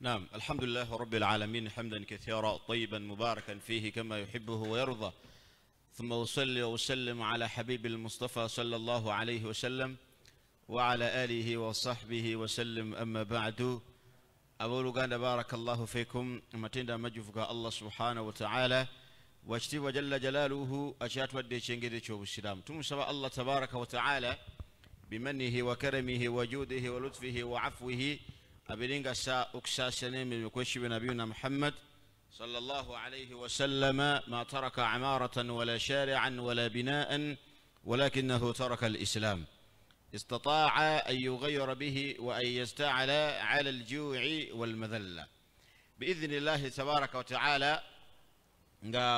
نعم الحمد لله رب العالمين حمدا كثيرا طيبا مباركا فيه كما يحبه ويرضى ثم أصلي وأسلم على حبيب المصطفى صلى الله عليه وسلم وعلى آله وصحبه وسلم أما بعد أقول قال بارك الله فيكم متين مجفك الله سبحانه وتعالى واشتي وجل جلاله أشات ودي شنجد شوف السلام ثم سبع الله تبارك وتعالى بمنه وكرمه وجوده ولطفه وعفوه abiringa saa okusaasana emirimu kw'ekibiina nabiyuna محمد صلى الله عليه وسلم ما ترك عمارة ولا شارعا ولا بناء ولكنه ترك الإسلام استطاع أن يغير به وأن يستعلى على الجوع والمذلة بإذن الله تبارك وتعالى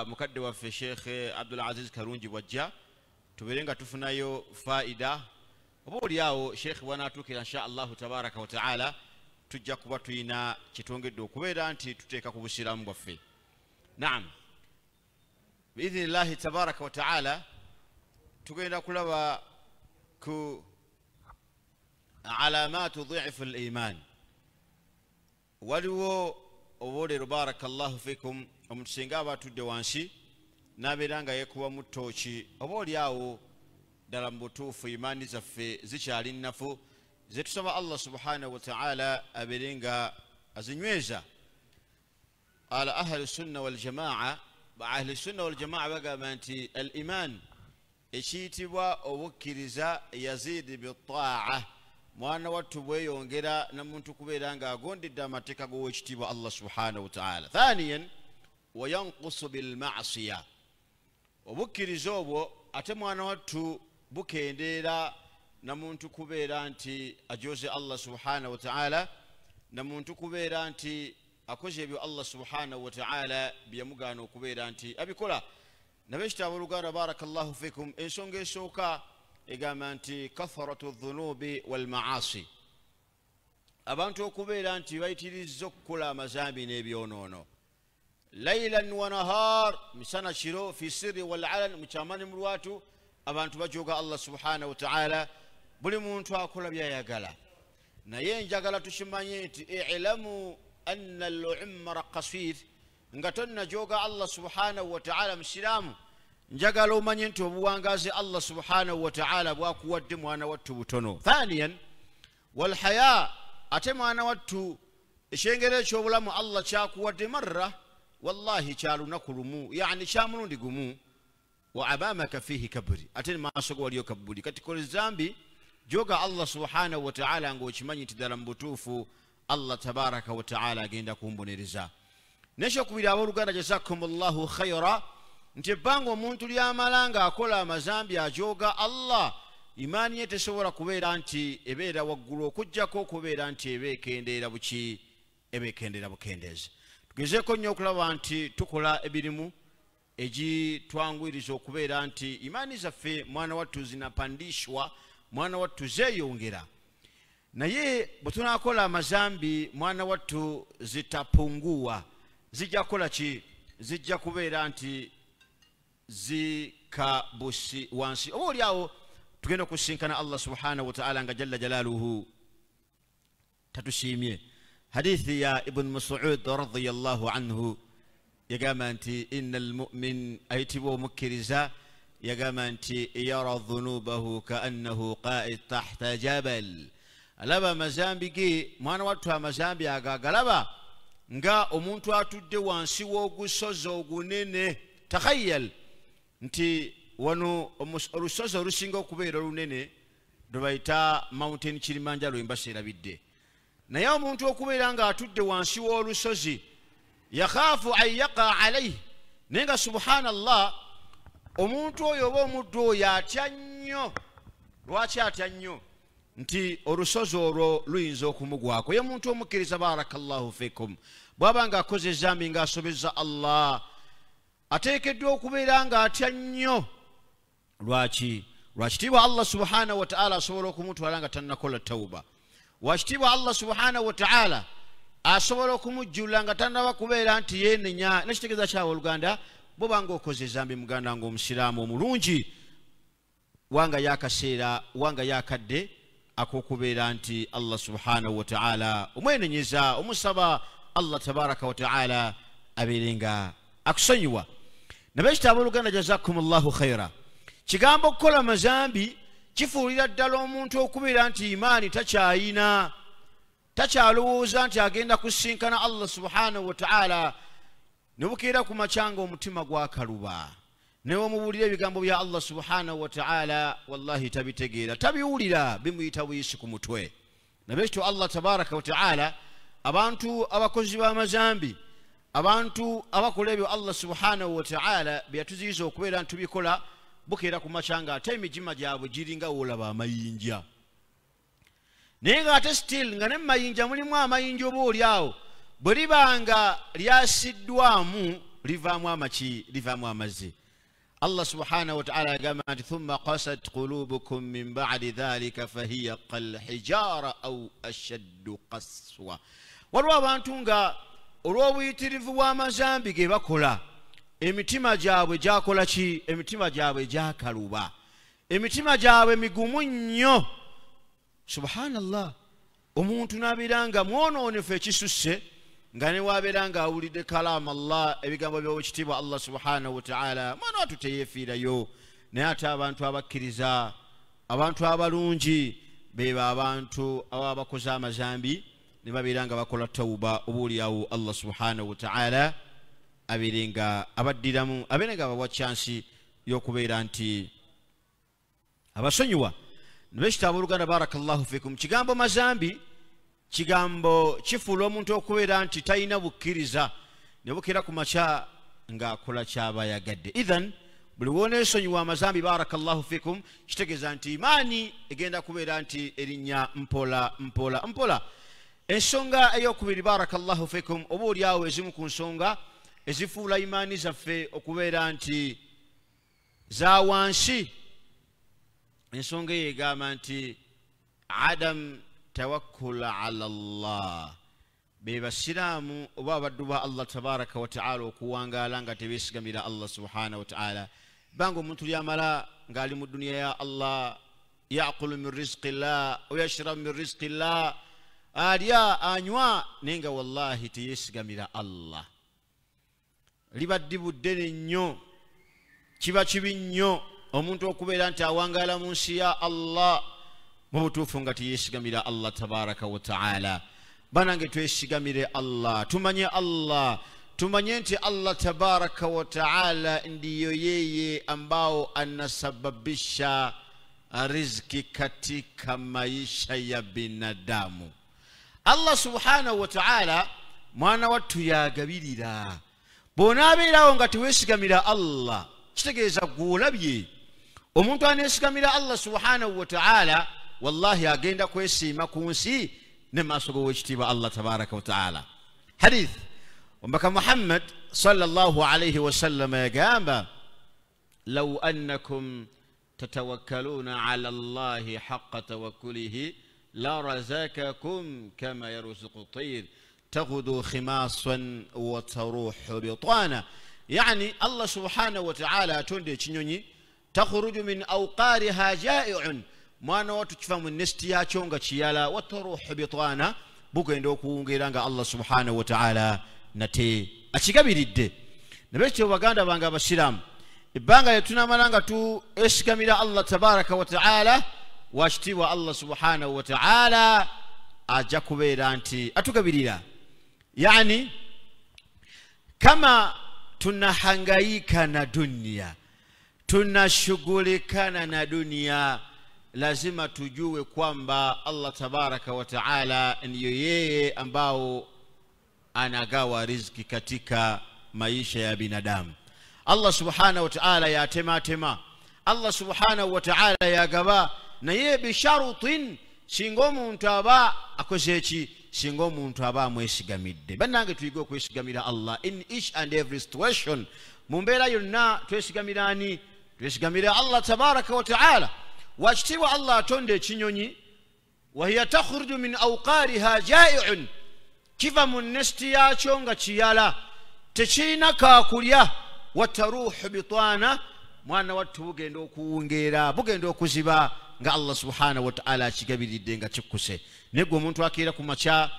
مكدوا في الشيخ عبد العزيز كارونجي وجا تبرينغا تفنايو فائدة وبول ياو شيخ وناتوك إن شاء الله تبارك وتعالى tujja kuba tulina kyetwongedde okubeera nti tuteeka ku busiraamu bwaffe naam biidhinillahi tabaraka wataala tugenda kulaba ku alamaatu dhifu liman waliwo obolero baraka llahu fikum omuntu singa aba atudde wansi nabeera nga yekuba mu ttooki oba oli awo ddala mu butuufu imaani zaffe zikyali nnafu ze tusaba allah subhanahu wataala abeere nga azinyweza ala ahlu sunna waljamaa ba ahlu sunna waljamaa bagamba nti al iman ekiyitibwa obukkiriza yaziidi bitaa mwana wattu bweyongera namuntu kubeera ng'agondedde amateeka g'owekitiibwa allah subhanahu wataala thaniyan wayankusu bilmasiya obukkiriza obwo ate mwana wattu bukendeera namuntu kubeera nti ajoze allah subhanahu ta'ala namuntu kubeera nti akoze ebyo allah subhanahu ta'ala byeyamugaana okubeera nti abikola nabe kitaabu oluganda baraka llahu fikum ensonga esooka egamba nti katharatu dhunubi walmaasi abantu okubeera nti bayitiriza okukola amazambi n'ebyonoono lailan wanahar misana kiro fi siri walalan mukyamanyi mu lwatu abantu bajoga allah subhanahu wataala buli muntu akola byayagala naye njagala tukimanye nti ilamu anna al umra kasir nga joga allah subhanahu ta'ala musiraamu njagala omanye nti obuwangazi allah subhanahu wataala bwakuwadde mwana wattu butono thaniyan walhaya ate mwana wattu ekyengero ekyobulamu allah kyakuwadde marra wallahi kya nakurumu lumu yani kya gumu wa amamaka fihi kaburi ate mumaaso go waliyo kabbuli kati kola joga allah subhanahu wataala ngaokimanyi nti ddala mu butuufu allah tabaraka wataala agenda kumbonereza nekyokubiri abooluganda jazakumullahu khaira nti ebbanga omuntu lyamala ngaakola amazambi ajoga allah imaani ye tesobola kubeera nti ebeera waggulu okugjako okubeera nti ebekendeera buki ebekendeera bukendeezi tugezeeko nnyo okulaba nti tukola ebirimu egitwanguiriza okubeera nti imaani zaffe mwana wattu zinapandiishwa mwana wattu zeeyongera naye bwe tunaakola amazambi mwana wattu zitapunguwa zijja kukola ki zijja kubeera nti zikabusi wansi oba oli awo tugenda okusinkana allah subhanahu wataala nga jalla jalaaluhu tatusiimye hadithi ya ibuni musud radiallahu anhu yagamba nti ina almumin ayitibwa omukkiriza yagamba nti yara dhunubahu kaannahu qaid tahta jabal alaba amazambi ge mwana watta amazambi ago agalaba nga omuntu atudde wansi w'ogusozi ogunene takhayal nti wano olusozi olusinga okubeera olunene lwebayita mountain kirimanja lwe mbasa erabidde naye omuntu okubeera ngaatudde wansi w'olusozi yakhaafu an yaqa alaihi naye nga subhanallah omuntu oyo oba omuddu oyo atya nnyo lwaki atya nnyo nti olusozi olwo luyinza okumugwako ye muntu omukkiriza barakallahu fikum bwaba nga akoze ezambi ngaasobeza allah ateekeddwa okubeera ngaatya nnyo lwaki lwakitiibwa allah subhanahu wataala asobola okumutwala nga tannakola tauba wakitiibwa allah subhanahu wataala asobola okumujjulula nga tannaba kubeera nti yeenenya nekitegeeza kyawe oluganda bobanga okoze ezambi muganda nga omusiraamu omulungi wanga yakaseera wanga yakadde akokubeera nti allah subhanahu wataala omwenenyeza omusaba allah tabaraka wataala abeerenga akusonyiwa naba ekitaba oluganda jazakumllahu khaira kigambo okukola mazambi kifuulira ddala omuntu okubeera nti imaani takyayina takyalowooza nti agenda kusinkana allah subhanahu wataala ne bukeera ku macanga omutima gwakaluba newamubuulira ebigambo bya allah subhanahu wataala wallahi tabitegeera tabiwulira bimuyita buyisi ku mutwe nabe kityo allah tabaraka wataala abantu abakozi b'amazambi abantu abakola ebyo allah subhanahu wataala beyatuziyiza okubeera ntitubikola bukeera ku macanga ate emijima gyabwe giringa woolaba amayinja naye nga ate still nga ne mumayinja mulimu amayinja oba oli awo bwe liba nga lyasiddwamu livaamu amaki livaamu amazzi allah subhanahu wataala agamba nti thumma kasat kulubukum min badi dhalika fahiya kalhijara au ashaddu kaswa waliwo abantu nga olw'obuyitirivu bw'amazambi ge bakola emitima gyabwe gyakola ki emitima gyabwe gyakaluba emitima gyabwe migumu nnyo subhanallah omuntu n'abira nga mwonoonefu ekisusse nga newabeera ngaawulidde kalaamu allah ebigambo byobwekitiibwa allah subhanahu wataala mwana watu teyeefiirayo naye ate abantu abakkiriza abantu abalungi beba abantu ababa bakoze amazambi ne babeera nga bakola tawuba obaoliawo allah subhanahu wataala abeere nga abaddiramu abeere nga abawa kyansi yokubeera nti abasonyiwa nibekitaba oluganda barakallahu fikum kigambo mazambi kigambo kifuula omuntu okubeera nti talina bukkiriza ne bukira ku makya ngaakola kyabayagadde ithan buli woneesonyiwa amazambi barakallahu fikum kitegeeza nti imaani egenda kubeera nti erinnya mpola mpola mpola ensonga eyokubiri barakallahu fikum oba oli awo ezimu ku nsonga ezifuula imaani zaffe okubeera nti za wansi ensonga eyo egamba nti adamu atawakula ala llah be basiraamu oba abaddu ba allah tabaraka wataala okuwangala nga tebesigamira allah subhana wataala banga omuntu lyamala ngaali mu duniya ya allah yakulu min risiki llah oyashrabu min risiki llah alya anywa naye nga wallahi teyesigamira allah libaddibuddene nnyo kiba kibi nnyo omuntu okubeera nti awangala mu nsi ya allah mu butuufu nga allah tabaraka wataala banange tweshigamire allah tumanye allah tumanye nti allah tabaraka wataala ndiyo yeye ambao anasababisha rizki katika maisha ya binadamu allah subhanahu wataala mwana wattu yagabirira bw'onaabeerawo nga teweesigamira allah kitegeeza gwolabye omuntu anesigamira allah subhanahu wataala والله يجينا كويسي ما كونسي نما سوغو الله تبارك وتعالى حديث ومك محمد صلى الله عليه وسلم يا جامبا لو انكم تتوكلون على الله حق توكله لرزقكم كما يرزق الطير تغدو خماصا وتروح بطانا يعني الله سبحانه وتعالى تندي تخرج من اوقارها جائع mwana wattu kifa mu nesiti yakyo nga kiyala wataruhu bitwana bugenda okuwungeera nga allah subhanahu wataala nate akigabiridde nabekyo baganda bange abasiraamu ebbanga lyetunamala nga tuesigamira allah tabaraka wataala wakitiibwa allah subhanahu wataala ajja kubeera nti atugabirira yani kama tunahangaika na dunia tunashughulikana na dunia lazima tujue kwamba Allah tabaraka wa taala ndiyo yeye ambao anagawa riziki katika maisha ya binadamu. Allah subhanahu wa taala yatematema, Allah subhanahu wa taala yagaba naye bisharutin singa omuntu aba akozeeki singa omuntu aba amwesigamidde bannange tuyige okwesigamira allah in each and every situation mu mbeera yonna twesigamira ani twesigamira allah tabaraka wa taala wakitiibwa allah atonda ekinyonyi wahiya takhuruju min auqaariha jaa'iun kiva mu nesiti yakyo nga kiyala tekiina kakulya wataruuhu bitwana mwana watte bugenda okuwungeera bugenda okuziba nga allah subhanahu wataala akigabiridde nga kikkuse naye gwe omuntu akeera ku makya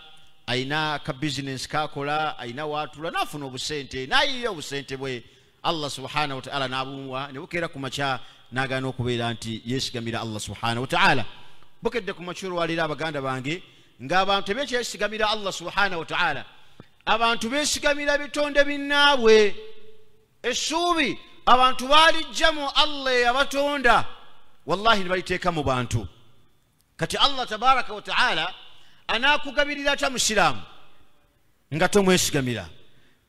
ayina ka bizinesi kakola ayina watula naafuna obusente naayiiyo obusente bwe allah subhanahu wataala nabumwa nebukera kumaca nagana okubeera nti yesigamira allah subhanahu wataala bukedde kumaca olwaliro abaganda bange ngaabantu tebekyesigamira allah subhanahu wataala abantu besigamira bitonde binaabwe essuubi abantu baalijjamu allah eyabatonda wallahi nibaliteeka mu bantu kati allah tabaraka wataala anaakugabirira ta musiraamu nga tomwesigamira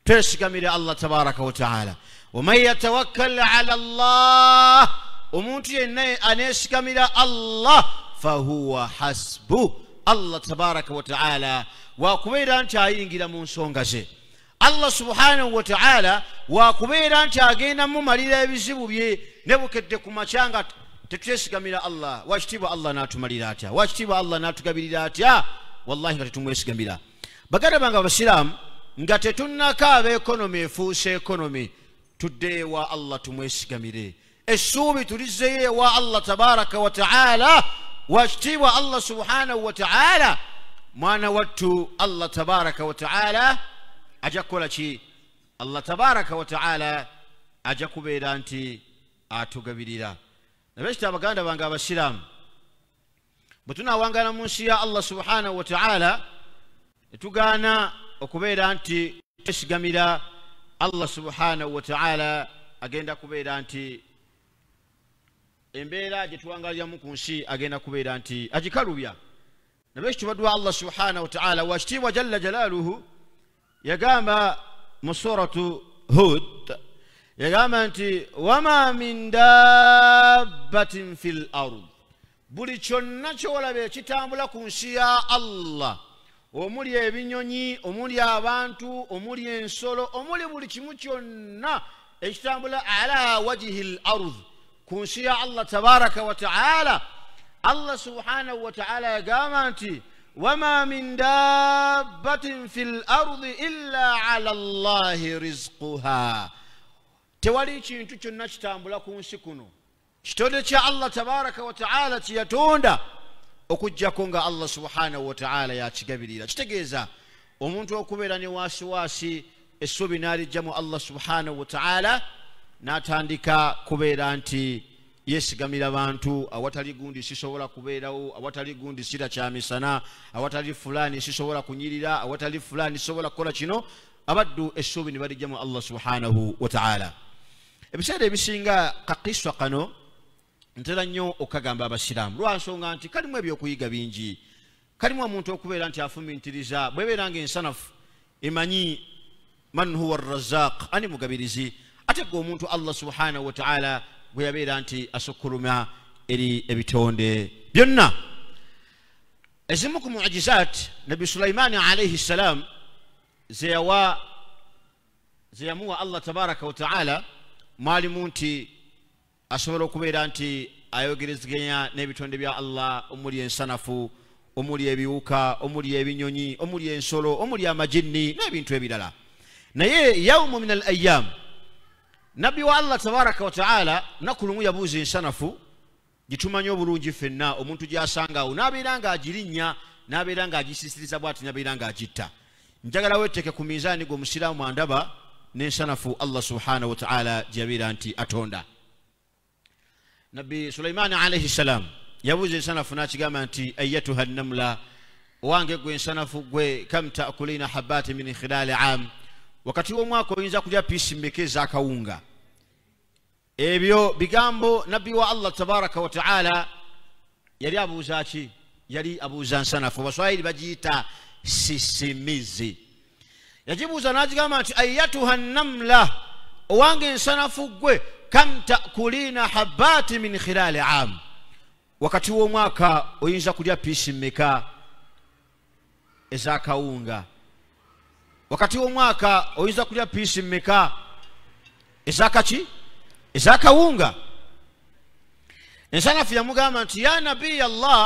twesigamire allah tabaraka wataala omanyatawakkala ala llah omuntu yenna aneesigamira allah fahuwa hasbu allah tabaraka wataala wakubeera nti ayingira mu nsonga ze allah subhanahu wataala wakubeera nti agenda mumalira ebizibu bye nebukedde ku maca nga tetwesigamira allah wakitiibwa allah natumalira atya wakitiibwa allah natugabirira atya wallahi nga tetumwesigamira baganda bange abasiraamu nga tetunnakaaba ekonomi efuusa ekonomi tudde wa allah tumwesigamire essuubi tulizzeyo wa allah tabaraka wataala wa allah subhanahu wataala mwana wattu allah tabaraka wataala ajja kukola ki allah tabaraka wataala ajja kubeera nti atugabirira nabekita abaganda bange abasiraamu bwe tunaawangana mu nsi ya allah subhanahu wataala netugaana okubeera nti twesigamira allah subhanahu ta'ala agenda kubeera nti embeera gye tuwangaliramu ku nsi agenda kubeera nti agikalubya nabesh tubadwa allah subhanahu washti wa jalla jalaluhu yagamba mu suratu hud yagamba anti wama min dabbatin fil aru ard buli kyonna kyolaba ya allah omuli ebinyonyi omuli abantu omuli ensolo omuli buli kimu kyonna ekitambula ala wajihi l ku nsi ya allah tabaraka wataala allah subhanahu wataala yagamba nti wama min dabbatin fi l ardi illa ala llahi rizquha tewali kintu kyonna kitambula ku nsi kuno kitonde kya allah tabaraka wataala kyeyatonda okujjako nga allah subhanahu wataala yakigabirira kitegeeza omuntu okubeera ne waasiwaasi essuubi n'alijjamu allah subhanahu wataala n'atandika kubeera nti yeesigamira bantu awatali gundi sisobola kubeerawo awatali gundi sira kyamisana awatali fulaani sisobola kunyirira awatali fulaani sisobola kukola kino abaddu essuubi ne balijjamu allah subhanahu wataala ebiseera ebisinga kakiswa kano ntera nnyo okagamba abasiraamu lwansonga nti kalimu ebyokuyiga bingi kalimu omuntu okubeera nti afumintiriza bwebeera nga ensanafu emanyi man huwa razaq ani mugabirizi ate gwe omuntu allah subhanahu wataala gwe yabeera nti asukkuluma eri ebitonde byonna ezimu ku mujizat nabi sulaimaani alaihi ssalaam zeyawa zeyamuwa allah tabaraka wataala mwalimu nti asobola okubeera nti ayogerezganya n'ebitonde bya allah omuli ensanafu omuli ebiwuka omuli ebinyonyi omuli ensolo omuli amajinni n'ebintu ebirala naye yaumu min al ayam nabbi wa allah tabaraka wataala naku lumu yabuuza ensanafu gitumanye obulungi ffenna omuntu gyasangaawo n'abeera nga agirinnya n'abeera nga agisisiriza bwati n'abeera nga agitta njagala weteeke ku minzaani gwe omusiraamu andaba n'ensanafu allah subhanahu wataala gyeyabeera nti atonda nabbi sulaimaani alaihi ssalaamu yabuuza ensanafu n'akigamba nti ayatuha namula wange gwe ensanafu gwe kam takulina habaati min khilali am wakati w'omwaka oyinza kulya piisi mmeka ebyo bigambo nabi wa allah tabaraka ta'ala yali abuuza ki yali abuuza nsanafu abaswahiri bagiyita sisimizi yagibuuza n'agigamba nti ayatuha namula owange kam takulina habati min khilali am wakati womwaka oyinza kulya piisi mmeka ezakawunga wakati womwaka oyinza kulya piisi mmeka ezakaki ezakawunga ensanafu yamugamba nti ya nabiy allah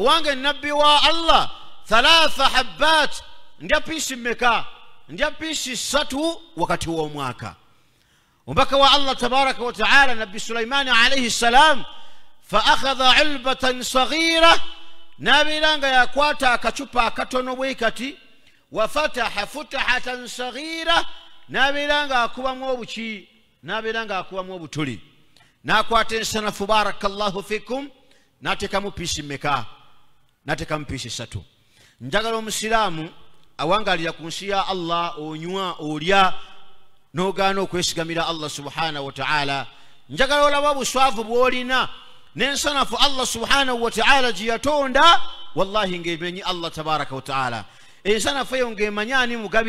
owange nabbi wa allah thalatha habat ndya piisi mmeka ndya piisi ssatu wakati womwaka wa وبكى الله تبارك وتعالى نبي سليمان عليه السلام فأخذ علبة صغيرة نبي نابلان يكواتا كتوبا كتونو بويكتي وفتح فتحة صغيرة نبي نابلان أكوبا موبوشي نابلان أكوبا موبوتولي ناكوات إنسان فبارك الله فيكم ناتeka mupisi meka nateka mupisi satu njagala omusiraamu awangalira ku nsi ya allah onywa olya nogano kwesigamira allah subhanahu wa ta'ala njagala olaba buswavu bw'olina n'ensanafu allah subhanahu wa ta'ala jiatonda wallahi ngebenyi allah tabaraka ta'ala ensanafu eyo manyani ani Anya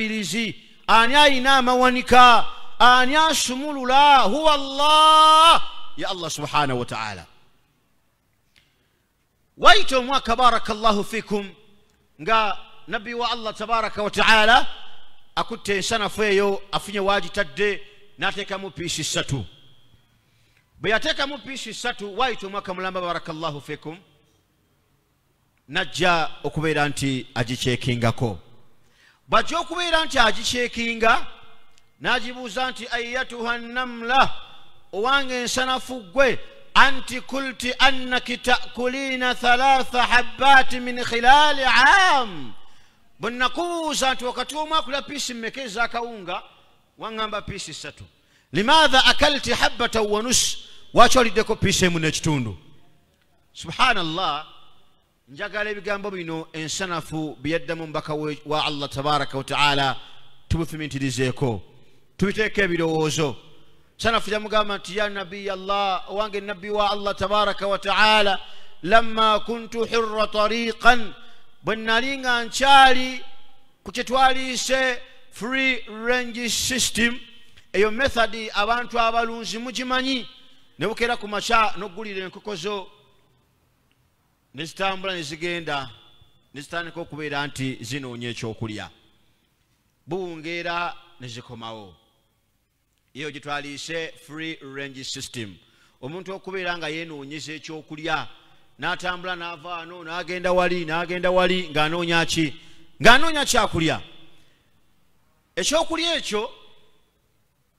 ani ayina Anya ani asumulula huwa allah ya allah subhanahu ta'ala waito mwaka baraka Allahu fikum nga nabi wa allah tabaraka ta'ala akutte ensanafu eyo afunye wagitadde n'ateekamu piisi ssatu bwe yateekamu piisi ssatu waayita omwaka mulamba barakallahu fikum najja okubeera nti agikyekingako bwajja okubeera nti agikyekinga n'agibuuza nti ayatuha namla owanga ensanafu gwe anti kulti annaki takuliina thalatha habbaati min khilaali aamu bwe nakubuuza nti wakati w'omwakula piisi mmeka ezakawunga waŋŋamba piisi ssatu limaatha akalti habbatan wa nusu waaki oliddeko piisi emu n'ekitundu subhanallah njagala ebigambo bino ensanafu byeyaddamu mubaka wa allah tabaraka wataala tubufumintirizeeko tubiteeko ebirowoozo sanafu jamugamba nti ya nabiy allah owange nabbi wa allah tabaraka wataala lama kuntu hirra tariqan bwenalinga nkyali kukitwalise free range system eyo methodi abantu abalunzi mugimanyi nebukera ku maca nogulira enkoko zo nezitambula nezigenda nezitandika okubeera nti zinoonya ekyokulya buwungeera nezikomawo eyo gitwalise free range system omuntu okubeera nga yenoonyeza ekyokulya n'atambula n'ava ano n'agenda wali n'agenda wali ng'anoonya ki ng'anoonya kyakulya ekyokulya ekyo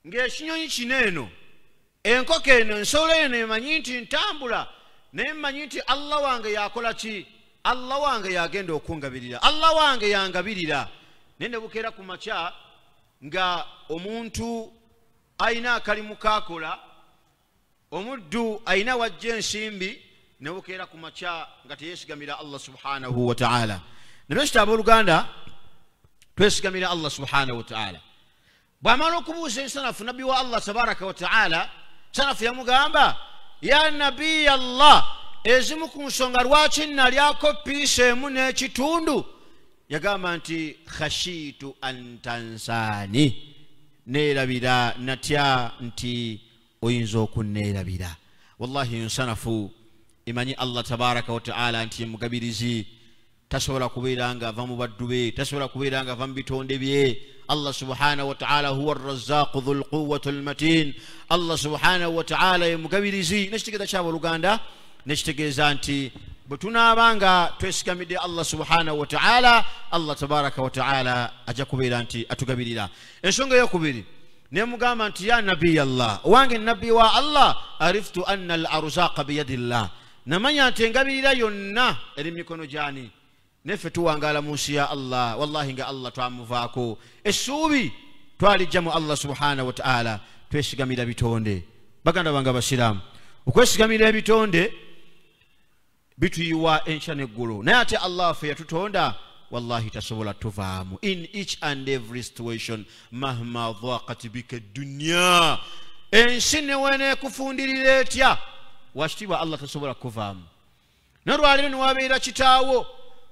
ng'ekinyonyi kino eno enkoko eno ensolo eno emanyi nti ntambula naye mmanyi nti allah wange yakola ki allah wange yagenda okungabirira allah wange yangabirira naye nebukeera ku makya nga omuntu ayina akalimu kakola omuddu ayina wajja ensimbi nebukeera kumacha ngati nga teyeesigamira allah subhanahu wa ta'ala wataala nebekitaaba oluganda twesigamira allah subhanahu wa ta'ala bwamano okubuuza ensanafu nabi wa allah tabaraka wataala sanafu yamugamba ya nabiya allah ezimu ku nsonga lwaki nalyako mune emu n'ekitundu yagamba nti khashitu antansani tansaani neerabira natya nti oyinza okunneerabira wallahi nsanafu imanyi allah tabaraka ta'ala anti mugabirizi tasobola kubeera nga ava mu baddu be tasobola kubeera nga bitonde bye allah subhanahu wa ta'ala huwa ar-razzaq dhu lquwati matin allah subhanahu wataala ye mugabirizi nekitegeeza kyabooluganda luganda nti bwe butuna banga twesigamidde allah subhanahu wa ta'ala allah tabaraka wa ta'ala kubeera nti atugabirira ensonga eyokubiri kubiri nti ya nabiya allah owange nabbi wa allah ariftu anna al arzaqa biyadi llah namanya nti engabirira yonna eri mikono gyani neffe tuwangala mu nsi ya allah wallahi nga allah twamuvaako essuubi twalijja mu allah subhanahu wataala twesigamira bitonde baganda bange abasiraamu okwesigamira ebitonde bituyiwa enkya neggulu naye ate allah fe yatutonda wallahi tasobola tuvaamu in each and every situation mahma dhaqat bika dunya ensi neweneekufundirira etya wakitibwa allah tasobola kuvaamu nolwaleero niwabeera kitaawo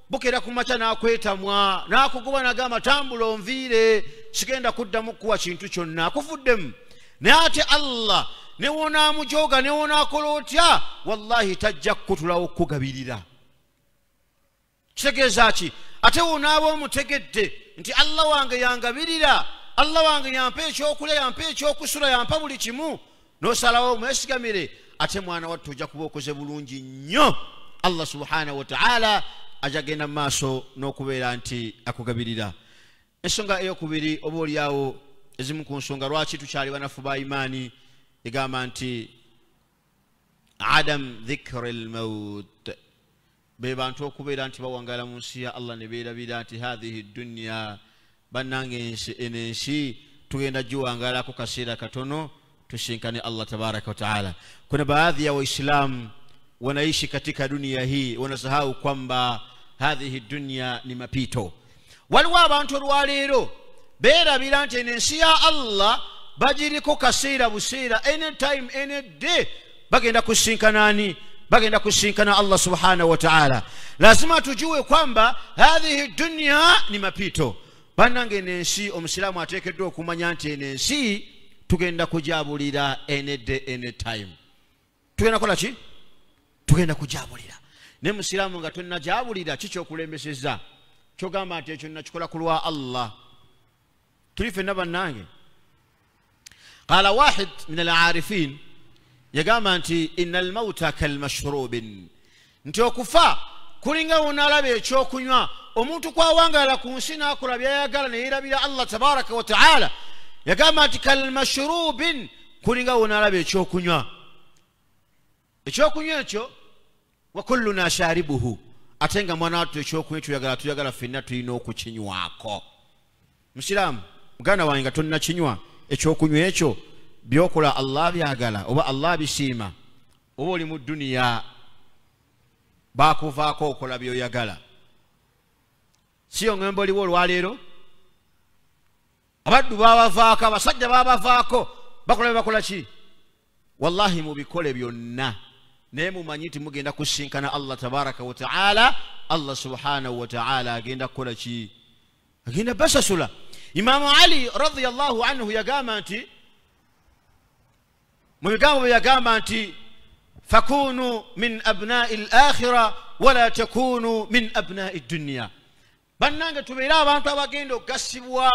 bukera kumakya nakwetamwa nakugoba nagamba tambula onviire sigenda kuddamu kuwa kintu kyonna akuvuddemu naye ate allah newonamujoga newonakola otya wallahi tajja kukutulawo okugabirira kitegeeza ki ate wonaaba omutegedde nti allah wange yangabirira allah wange yampa ekyokulya yampa ekyokusula yampa buli kimu nosalawo mwesigamire ate mwana watte ojja kuba okoze bulungi nnyo allah subhanahu wataala ajja genda mu maaso n'okubeera nti akugabirira ensonga eyokubiri oba oliawo ezimu ku nsonga lwaki tukyali banafu ba imaani egamba nti adam dhikri lmaut be bantu okubeera nti bawangala mu nsi ya allah ne beerabira nti hathihi dduniya bannange eno ensi tugenda giwangalako kaseera katono tushikane Allah tabaraka wa taala. Kuna baadhi ya Waislamu wanaishi katika dunia hii wanasahau kwamba hadhihi dunya ni mapito. Waliwo abantu olwaleero beerabira nti eno ensi ya Allah bagiriko kaseera buseera any time any day bagenda kusinkana ani bagenda kusinkana allah subhanahu taala. lazima tujue kwamba hadhihi dunya ni mapito bannange eno ensi omusiraamu ateekeddwa okumanya nti eno ensi tugenda kujabulira enedde enetime tugenda kukola ki tugenda kujabulira ne musiraamu nga tonnajabulira kikyokulembeseza kyogamba nti ekyo nakikola ku lwa allah tuli fenna bannange qala wahid min alarifin yagamba nti ina almauta kalmashrubin nti okufa kulinga wonaalaba ekyokunywa omuntu kwawangalala ku nsi naakola byayagala neyerabira allah tabaraka wataala yagamba nti kalmashurubin kulinga wonaalaba ekyokunywa ekyokunywa ekyo wakulluna sharibuhu ate nga mwana watu ekyokunywa tuyagala tuyagala fenna tulina okukinywako musiraamu muganda wange nga tonnakinywa ekyokunywa ekyo byokola allah byagala oba allah bisiima oba oli mu duniya bakuvaako okola byoyagala siyo ngemba oliwo olwaleero abaddu babavaako abasajja babavaako bakola bakola ki wallahi mubikole byonna naye mumanyi nti mugenda kusinkana allah tabaraka wa taala allah subhanahu taala agenda kukola ki agenda basasula imamu ali radiallahu anhu yagamba nti mu bigambo bye yagamba nti fakunu min abnai lakhira wala takunu min abnai dunya bannange tubeere abantu abagenda okugasibwa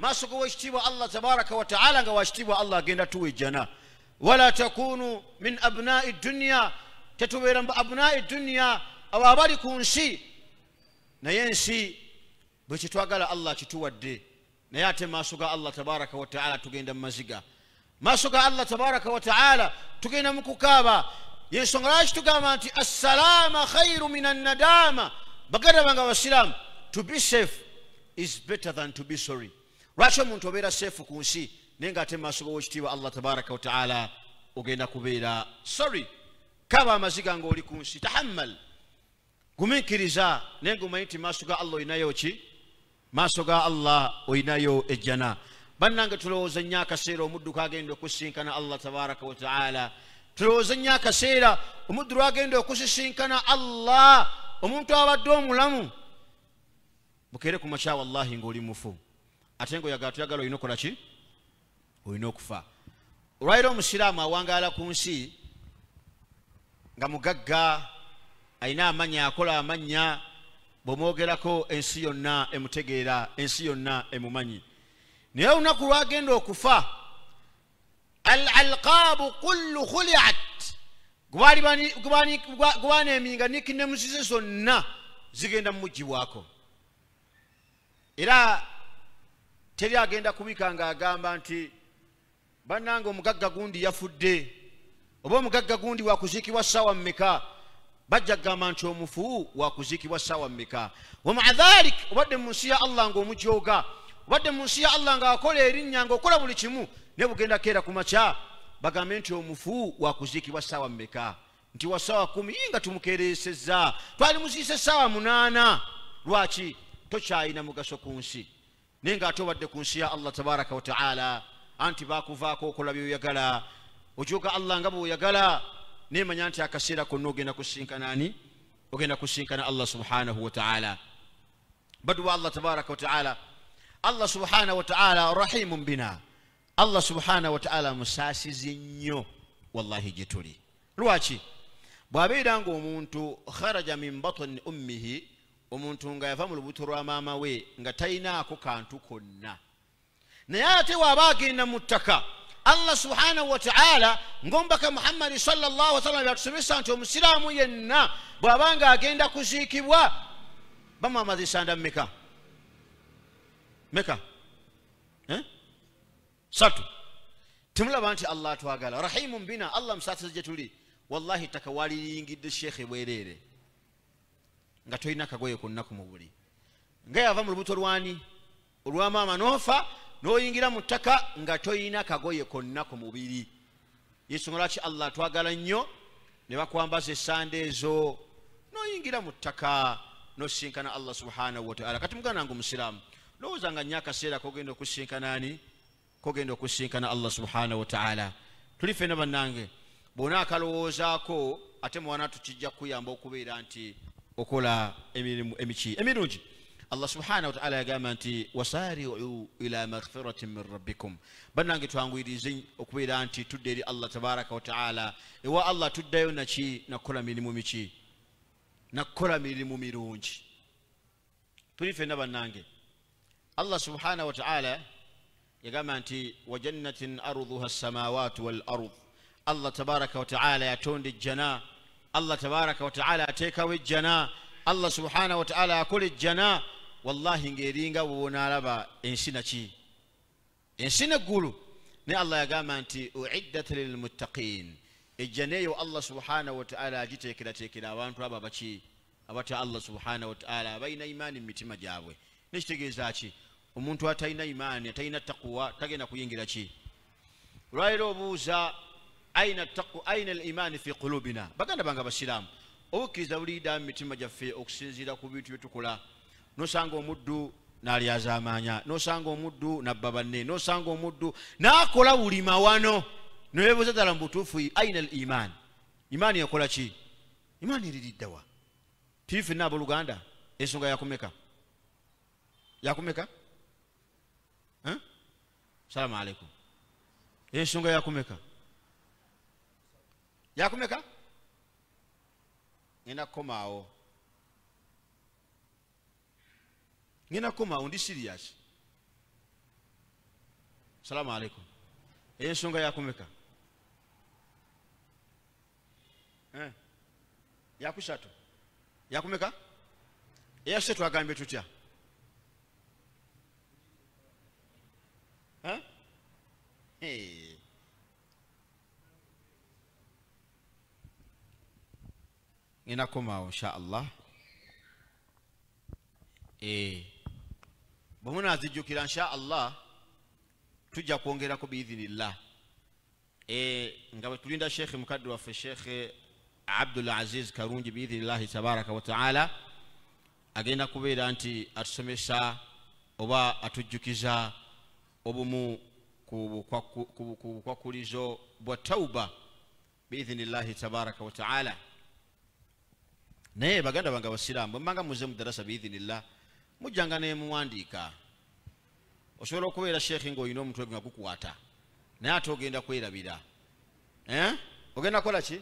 masuko wekitiibwa allah tabaraka wa taala nga wakitiibwa allah agenda tuwe jana wala takunu min abnai dunya tetubeera mu abunai duniya abo abali ku nsi naye ensi bwe allah kituwadde naye ate maaso ga allah tabaraka wa taala tugenda maziga masuka allah tabaraka wa taala tugenda mu kukaaba yensonga lwaki tugamba nti assalaama khairu min annadaama baganda bange abasiraamu to be safe is better than to be sorry lwaki omuntu obeera seefu ku nsi naye ngaate mumasobo wekitiibwa allah tabaraka wataala ogenda kubeera sorry kaba amaziga ngaoli ku nsi tahammal gumikiriza naye ngaomanyi nti maaso ga allah oyinayo ki maaso ga allah oyinayo ejjana bannange tulowooza nnyo akaseera omuddu kagenda okusinkana allah tabaraka wataala tulowooza nnyo akaseera omuddu lwagenda okusisinkana allah omuntu abadde omulamu mukere ku makya wallahi ngaoli mufu ate ngaoyagala tuyagala olina okukola ki olina okufa olwaliro omusiraamu awangaala ku nsi nga mugagga alina amannya akola amannya bwemwogerako ensi yonna emutegeera ensi yonna emumanyi naye olunaku lwagenda okufa al alqaabu kullu khuliat gubaana eminga nikinemusize zonna zigenda mumugibwako era teri agenda kubika nga agamba nti bannanga omugagga gundi yafudde oba omugagga gundi wakuziikibwa saawa mumeka bajja kugamba nti omufu wakuziikibwa saawa mumeka wamaadhalik obadde mu nsi ya allah nga omujooga obadde mu nsi ya allah nga akola erinnya nga okola buli kimu naye bugenda keera ku makya bagambe nti omufu wakuziikibwa saawa mumeka nti wa saawa kumi nga tumukereesezza twali muziise saawa munaana lwaki tokyayina mugaso ku nsi naye ng'ate obadde ku nsi ya allah tabaraka wataala anti bakuvaako okola byoyagala ojuuga allah nga bweoyagala nemanya nti akaseera konna ogenda kusinkanaani ogenda kusinkana allah subhanahu wataala badu wa allah tabaraka wataala allah subhanahu wataala rahimun bina allah subhanahu wataala musaasizi nnyo wallahi gye tuli lwaki bw'abeera ng'omuntu kharaja min batni ummihi omuntu nga yava mu lubuto lwa maama we nga ako kantu konna naye ate waaba agenda mu ttaka allah subhanahu wataala ng'omubaka muhammadi salllah wasalama byatusomesa nti omusiraamu yenna bw'aba nga agenda kuziikibwa bamwamazisa nda mumeka meka satu temulaba nti allah atwagala rahimun bina allah musasiza gye tuli wallahi ttaka waliyingidde sheekhe bwereere nga tolina kagoye konna ku mubuli nga yava mu lubuto lwani olwamaama nofa noyingira mu ttaka nga tolina kagoye konna ku mubiri yesonga lwaki allah atwagala nnyo ne bakwambaza esande ezo noyingira mu ttaka nosinkana allah subhanahu wataala kati muganange omusiraamu lowooza nga nnyo akaseera kogenda okusinkanaani kogenda okusinkana allah subhanahu wataala tuli fena bannange bona akalowoozaako ate muwana tukijja kukuyamba okubeera nti okola emichi emirungi allah subhanahu wa ta'ala yagamba nti wasari'u ila maghfiratin min rabbikum bannange twanguyirize okubeera nti tudda eri allah tabaraka wa taala ewa allah tuddayo naki nakukola mirimu miki nakukola mirimu mirungi tuli ffenna bannange allah subhanahu wa taala yagamba nti wa jannatin arduha assamawatu wal ard allah tabaraka wa taala yatonda ejjana الله تبارك وتعالى أتيكو الجنا الله سبحانه وتعالى كل الجنا والله نجرينغا ونالبا إنسينا شي إنسينا قولوا ني الله يقام أنت أعدت للمتقين الجنة الله سبحانه وتعالى جيتي كلا تيكلا وان أبا بشي أبتا الله سبحانه وتعالى بين إيمان متما جاوي نشتغيزا شي umuntu atalina imaani atalina takuwa tagenda kuyingira ki lwaliro بوزا aina taku aina limani fi kulubina baganda banga basiramu obukkiriza buliida mu mitima gyaffe okusinziira ku bintu byetukola nosanga omuddu nalyazamanya nosanga omuddu nabba banne nosanga omuddu nakola buli mawano nebebuza ddala mubutuufu aina liman imaani yakola ki imaani eririddawa tifena abooluganda ensonga yakumeka yakumeka salamu aleikum ensonga yakumeka yakumeka ngenda kukomaawo ngenda kukomaawo ndi siriyasi salamu alaikum eyo eh, ensonga yakomeka yakusatu yakumeka eyasite twagambye tutya Hey. inakomaawo inshaallah eh, bwe munazijjukira inshaallah tujja kwongerako biidhinillah eh, nga bwe tulinda sheekhe mukadde waffe sheekhe abdulaziz karungi biidhinillahi tabaraka wataala agenda kubeera nti atusomesa oba atujjukiza obumu ku bukwakulizo bwa tauba biidhinillahi tabaraka wataala naye baganda bange abasiraamu bwemanga muze mudarasa beidhinillah mujjanga nemuwandiika osobola okubeera sheekhi ngaolina omutwe gwe nga gukwata naye ate ogenda kwerabira eh? ogenda kukolaki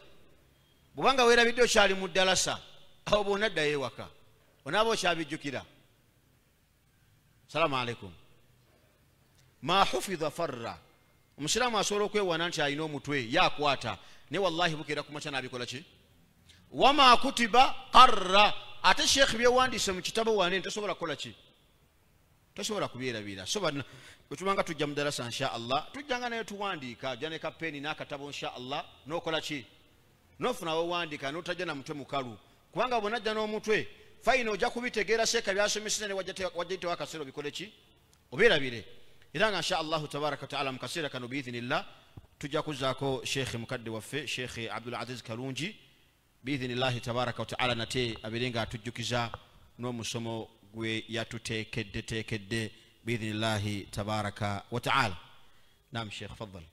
bwubanga werabidde okyali mu dalasa awo bona ddayo ewaka onaaba okyabijjukira salamu aleikum ma hufiza farra omusiraamu asobola okwewana nti alina omutwe yakwata naye wallahi bukeera kumakya nabikolaki na wama kutiba qarra ate sheikh byewandiise mu kitabo wane tosobola kukola ki tosobola kubyerabira okibanga tujja mudarasa nsha allah tujjanga naye tuwandiika ja ne kapeni n'akatabo nsha allah nokola ki nofunawo wandiika notajja namutwe mukalu kubanga bona ajja n'omutwe faina ojja kubitegeera seeka byasomesa ne wajjaitewo akaseera obikole ki obyerabire era nga nsha allahu tabaraka wataala mukaseera kano biidhinillah tujja kuzaako sheekhe mukadde waffe sheekhe abdulaziz karungi biidhinillahi tabaraka wataala nate abeere nga atujjukiza n'omusomo gwe yatuteekeddeteekedde biidhinillahi tabaraka wataala nam sheekh faddal